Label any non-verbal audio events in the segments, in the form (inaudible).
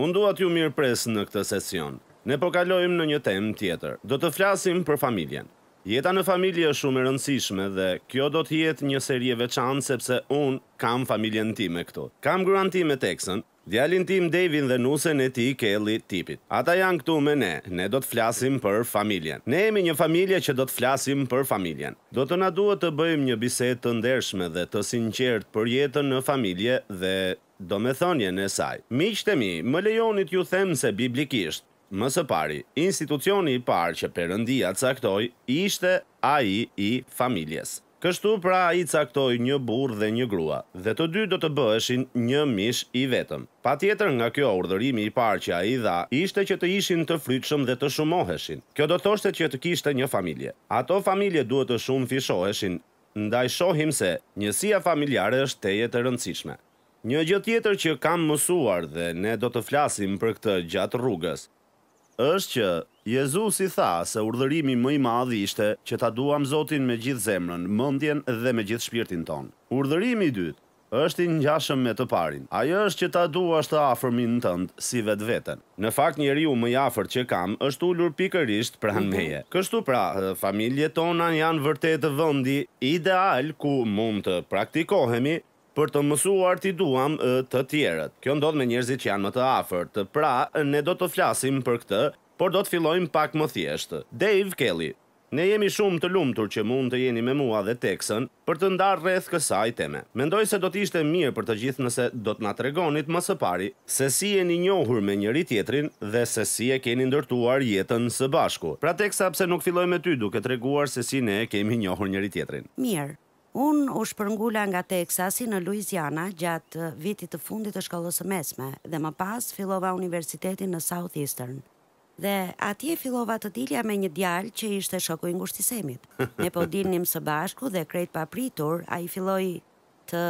Unë duat ju mirë presë në këtë sesion. Ne po kalojmë në një tem tjetër. Do të flasim për familjen. Jeta në familje është shumë e rëndësishme dhe kjo do të jetë një seri e veçantë sepse unë kam familjen time këtu. Kam gruan time Texan, djalin tim Devin dhe nusen e tij Kelly tipit. Ata janë këtu me ne. Ne do të flasim për familjen. Ne jemi një familje që do të flasim për familjen. Do të na duhet të bëjmë një bisedë të ndershme dhe të sinqert për jetën në familje dhe do me thonje në saj. Miqtemi, më lejonit ju them se biblikisht, mësë pari, institucioni i parë që përëndia caktoj, ishte a i familjes. Kështu pra i caktoj një burë dhe një grua, dhe të dy do të bëheshin një mish i vetëm. Pa tjetër nga kjo urdërimi i parë që a i dha, ishte që të ishin të frytëshëm dhe të shumoheshin. Kjo do thoshte që të kishte një familje. Ato familje duhet të shumë fishoheshin, ndaj shohim se njësia familjare është teje të rëndësishme. Një gjë tjetër që kam mësuar dhe ne do të flasim për këtë gjatë rrugës, është që Jezus i tha se urdhërimi më i madhi ishte që ta duam Zotin me gjithë zemrën, mëndjen dhe me gjithë shpirtin ton. Urdhërimi i dytë është i ngjashëm me të parin. Ajo është që ta duash të afërmin tënd si vetveten. Në fakt njeriu më i afërt që kam është ulur pikërisht pranë meje. Kështu pra, familjet tona janë vërtet vendi ideal ku mund të praktikohemi për të mësuar ti duam të tjerët. Kjo ndodh me njerëzit që janë më të afërt. Pra, ne do të flasim për këtë, por do të fillojmë pak më thjesht. Dave Kelly. Ne jemi shumë të lumtur që mund të jeni me mua dhe teksën për të ndarë rreth kësaj teme. Mendoj se do të ishte mirë për të gjithë nëse do të na tregonit më së pari se si jeni njohur me njëri tjetrin dhe se si e keni ndërtuar jetën së bashku. Pra teksa pse nuk filloj me ty duke treguar se si ne kemi njohur njëri tjetrin. Mirë. Un u shpërngula nga Texasi në Louisiana gjatë vitit të fundit të shkollës së mesme dhe më pas fillova universitetin në Southeastern. Dhe atje fillova të dilja me një djalë që ishte shoku i Ngursi Semit. (laughs) Ne po dilnim së bashku dhe krejt papritur ai filloi të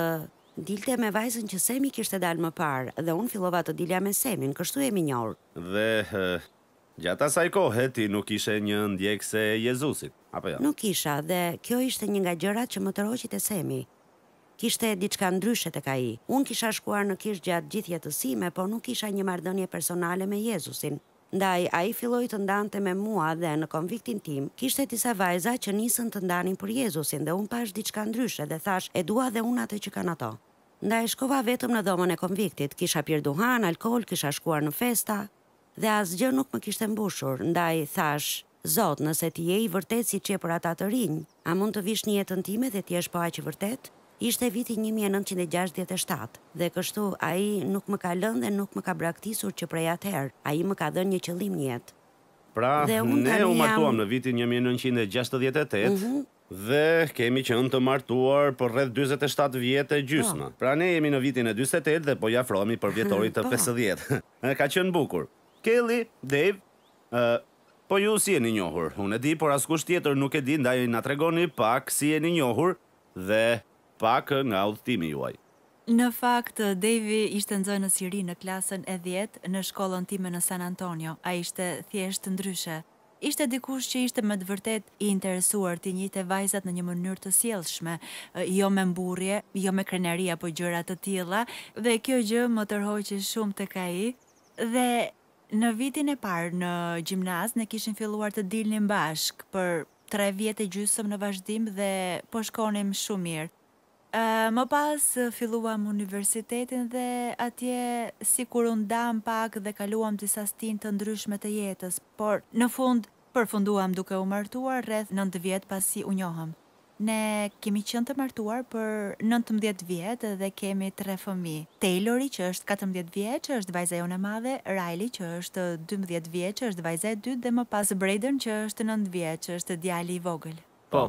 dilte me vajzën që Semit kishte dalë më parë dhe unë fillova të dilja me Semin. Kështu e një Dhe eh, Gjata saj kohë, heti nuk ishe një ndjekë se Jezusit, apo jo? Nuk isha, dhe kjo ishte një nga gjërat që më të roqit e semi. Kishte diçka ndryshet e ka i. Unë kisha shkuar në kishë gjatë gjithje të sime, po nuk isha një mardënje personale me Jezusin. Ndaj, a i filloj të ndante me mua dhe në konviktin tim, kishte tisa vajza që nisën të ndanin për Jezusin dhe unë pash diçka ndryshe dhe thash e dua dhe unë atë që kanë ato. Ndaj, shkova vetëm në dhomën e konviktit, kisha pirduhan, alkohol, kisha shkuar në festa, dhe asgjë nuk më kishte mbushur, ndaj thash, Zot, nëse ti je i vërtet si që për ata të rinj, a mund të vish një jetën time dhe ti është po aqë vërtet? Ishte viti 1967 dhe kështu a i nuk më ka lënë dhe nuk më ka braktisur që prej atëherë, a i më ka dhe një qëllim një Pra, ne u martuam në vitin 1968 mhm. dhe kemi që në të martuar për rrëth 27 vjetë e gjysma. Po. Pra, ne jemi në vitin e 28 dhe po jafromi për vjetorit të 50. (laughs) Po. (laughs) ka qënë bukur. Kelly, Dave, uh, po ju si jeni njohur? Unë e di, por askush tjetër nuk e di, ndaj na tregoni pak si jeni njohur dhe pak nga udhëtimi juaj. Në fakt, Dave ishte në zonë në Siri në klasën e 10 në shkollën time në San Antonio. A ishte thjesht ndryshe. Ishte dikush që ishte më të vërtet i interesuar të e vajzat në një mënyrë të sjellshme, jo me mburje, jo me kreneria apo gjëra të tilla, dhe kjo gjë më tërhoqi shumë tek ai dhe në vitin e parë në gjimnaz ne kishim filluar të dilnim bashkë për tre vjet e gjysëm në vazhdim dhe po shkonim shumë mirë. Ë më pas filluam universitetin dhe atje sikur u ndam pak dhe kaluam disa stint të ndryshme të jetës, por në fund përfunduam duke u martuar rreth 9 vjet pasi u njohëm ne kemi qënë të martuar për 19 vjetë dhe kemi tre fëmi. Taylori që është 14 vjetë që është vajzaj unë e madhe, Riley që është 12 vjetë që është vajzaj 2 dhe më pas Braden që është 9 vjetë që është djali i vogël. Po,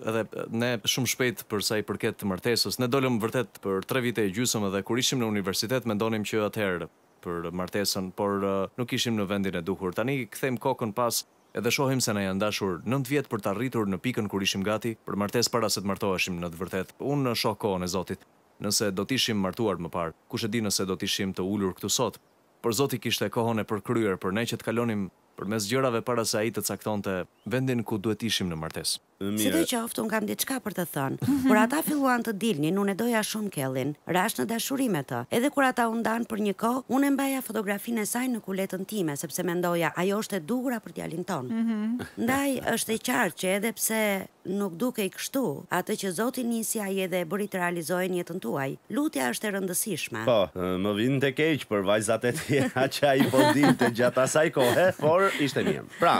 edhe ne shumë shpejt për sa i përket të martesës, ne dolëm vërtet për tre vite e gjusëm, edhe kur ishim në universitet mendonim që atëherë për martesën, por uh, nuk ishim në vendin e duhur. Tani kthejmë kokën pas edhe shohim se na janë dashur 9 vjet për të arritur në pikën kur ishim gati për martesë para se të martoheshim në të vërtet. Unë në shoh kohën e Zotit. Nëse do të ishim martuar më parë, kush e di nëse do të ishim të ulur këtu sot. Por Zoti kishte kohën e përkryer për ne që të kalonim për mes gjërave para se ai të caktonte vendin ku duhet ishim në martesë. Si do që oftë unë kam diçka për të thënë, por ata filluan të dilnin, unë e doja shumë kellin, rash në dashuri me të. Edhe kur ata u ndan për një kohë, unë e mbaja fotografinë e saj në kuletën time sepse mendoja ajo është e duhura për djalin ton. Mhm. Ndaj është e qartë që edhe pse nuk duke i kështu, atë që Zoti nisi a edhe e bërit të realizohen jetën tuaj. Lutja është e rëndësishme. Po, më vinë të keqë për vajzat e tjera që a i bodim po të gjatë asaj kohë, por ishte mirë. Pra,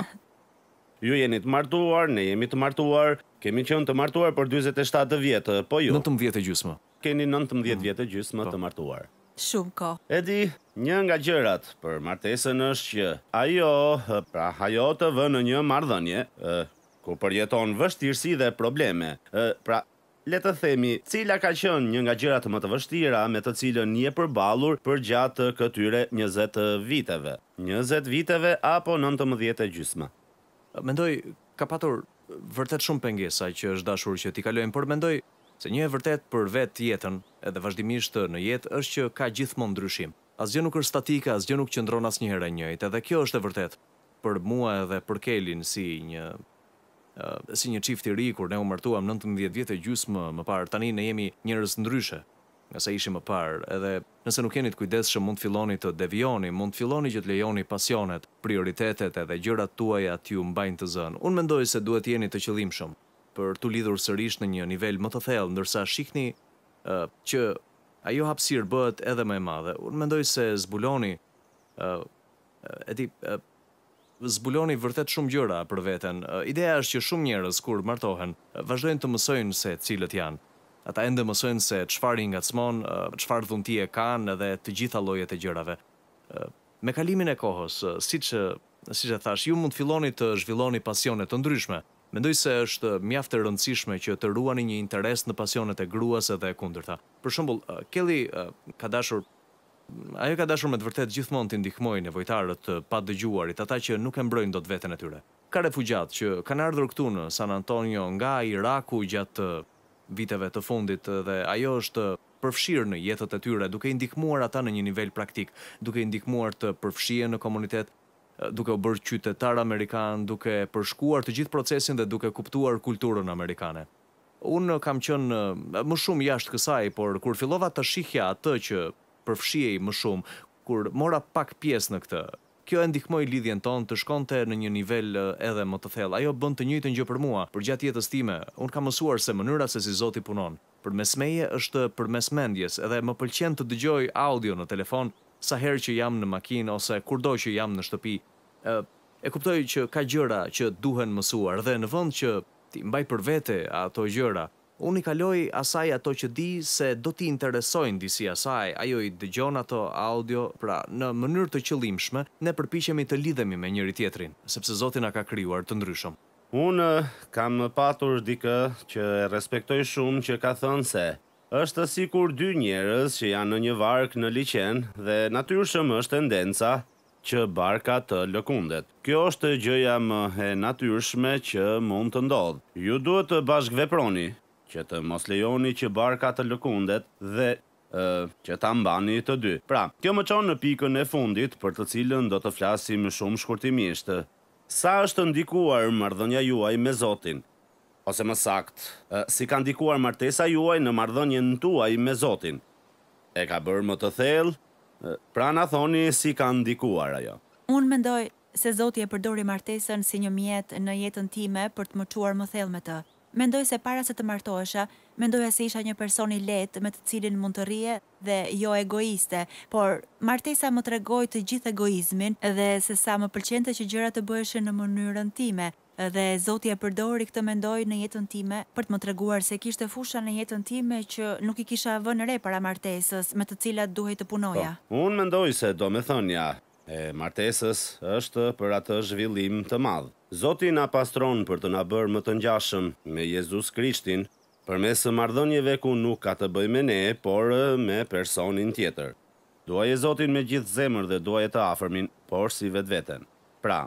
ju jeni të martuar, ne jemi të martuar, kemi qënë të martuar për 27 vjetë, po ju? 19 mm. vjetë e gjysmë. Keni 19 vjetë e gjysmë të martuar. Shumë ko. Edi, një nga gjërat për martesën është që ajo, pra ajo të vë në një mardhënje, ku përjeton vështirësi dhe probleme. Pra, le të themi, cila ka qenë një nga gjërat më të vështira me të cilën një përballur për gjatë këtyre 20 viteve? 20 viteve apo 19 e gjysma? Mendoj, ka patur vërtet shumë pengesa që është dashur që ti kalojmë, por mendoj se një e vërtet për vetë jetën edhe vazhdimisht në jetë është që ka gjithmonë ndryshim. Asgjë nuk është statika, asgjë nuk qëndron asnjëherë e njëjtë, edhe kjo është e vërtet për mua edhe për Kelin si një si një çift i ri kur ne u martuam 19 vjet e gjysmë më parë tani ne jemi njerëz ndryshe nga sa ishim më parë edhe nëse nuk jeni të kujdesshëm mund të filloni të devijoni mund të filloni që të lejoni pasionet prioritetet edhe gjërat tuaja aty mbajnë të zënë un mendoj se duhet jeni të qëllimshëm për të lidhur sërish në një nivel më të thellë ndërsa shikni uh, që ajo hapësirë bëhet edhe më e madhe un mendoj se zbuloni uh, edhi uh, zbuloni vërtet shumë gjëra për veten. Ideja është që shumë njerëz kur martohen, vazhdojnë të mësojnë se cilët janë. Ata ende mësojnë se çfarë i ngacmon, çfarë dhuntie kanë dhe të gjitha llojet e gjërave. Me kalimin e kohës, siç, siç e thash, ju mund të filloni të zhvilloni pasione të ndryshme. Mendoj se është mjaft e rëndësishme që të ruani një interes në pasionet e gruas edhe e kundërta. Për shembull, Kelly ka dashur Ajo ka dashur me të vërtet gjithmonë të ndihmoj nevojtarët vojtarët pa dëgjuarit, ata që nuk e mbrojnë do të vetën e tyre. Ka refugjat që kanë ardhur këtu në San Antonio nga Iraku gjatë uh, viteve të fundit uh, dhe ajo është uh, përfshirë në jetët e tyre duke i ndihmuar ata në një nivel praktik, duke i ndihmuar të përfshirë në komunitet, duke u bërë qytetar amerikan, duke përshkuar të gjithë procesin dhe duke kuptuar kulturën amerikane. Unë kam qënë më shumë jashtë kësaj, por kur fillova të shihja atë që i më shumë kur mora pak pjesë në këtë. Kjo e ndihmoi lidhjen tonë të shkonte në një nivel eh, edhe më të thellë. Ajo bën të njëjtën gjë për mua. gjatë jetës time unë kam mësuar se mënyra se si Zoti punon përmes meje është përmes mendjes. Edhe më pëlqen të dëgjoj audio në telefon sa herë që jam në makinë ose kurdo që jam në shtëpi. Eh, e kuptoj që ka gjëra që duhen mësuar dhe në vend që ti mbaj për vete ato gjëra Unë i kaloj asaj ato që di se do t'i interesojnë disi asaj, ajo i dëgjon ato audio, pra në mënyrë të qëlimshme, ne përpishemi të lidhemi me njëri tjetrin, sepse Zotin a ka kryuar të ndryshëm. Unë eh, kam patur dikë që e respektoj shumë që ka thënë se është si kur dy njerës që janë në një vark në liqen dhe natyrshëm është tendenca që barka të lëkundet. Kjo është gjëja më e natyrshme që mund të ndodhë. Ju duhet të bashkveproni, që të mos lejoni që barka të lëkundet dhe e, që ta mbani të dy. Pra, kjo më qonë në pikën e fundit për të cilën do të flasim më shumë shkurtimisht. Sa është ndikuar mardhënja juaj me Zotin? Ose më sakt, e, si ka ndikuar martesa juaj në mardhënje në tuaj me Zotin? E ka bërë më të thellë? Pra na thoni si ka ndikuar ajo. Unë mendoj se Zoti e përdori martesën si një mjet në jetën time për të më çuar më thellë me të. Mendoj se para se të martohesha, mendoja se isha një person i lehtë me të cilin mund të rrie dhe jo egoiste, por martesa më tregoi të, gjithë egoizmin dhe se sa më pëlqente që gjërat të bëheshin në mënyrën time dhe Zoti e përdori këtë mendoj në jetën time për të më treguar se kishte fusha në jetën time që nuk i kisha vënë re para martesës me të cilat duhej të punoja. Po, unë mendoj se domethënia e martesës është për atë zhvillim të madh. Zoti na pastron për të na bërë më të ngjashëm me Jezus Krishtin, përmes së marrëdhënieve ku nuk ka të bëjë me ne, por me personin tjetër. Duaj e Zotin me gjithë zemër dhe duaj e të afërmin, por si vetë Pra,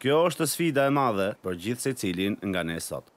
kjo është sfida e madhe për gjithë se cilin nga ne sot.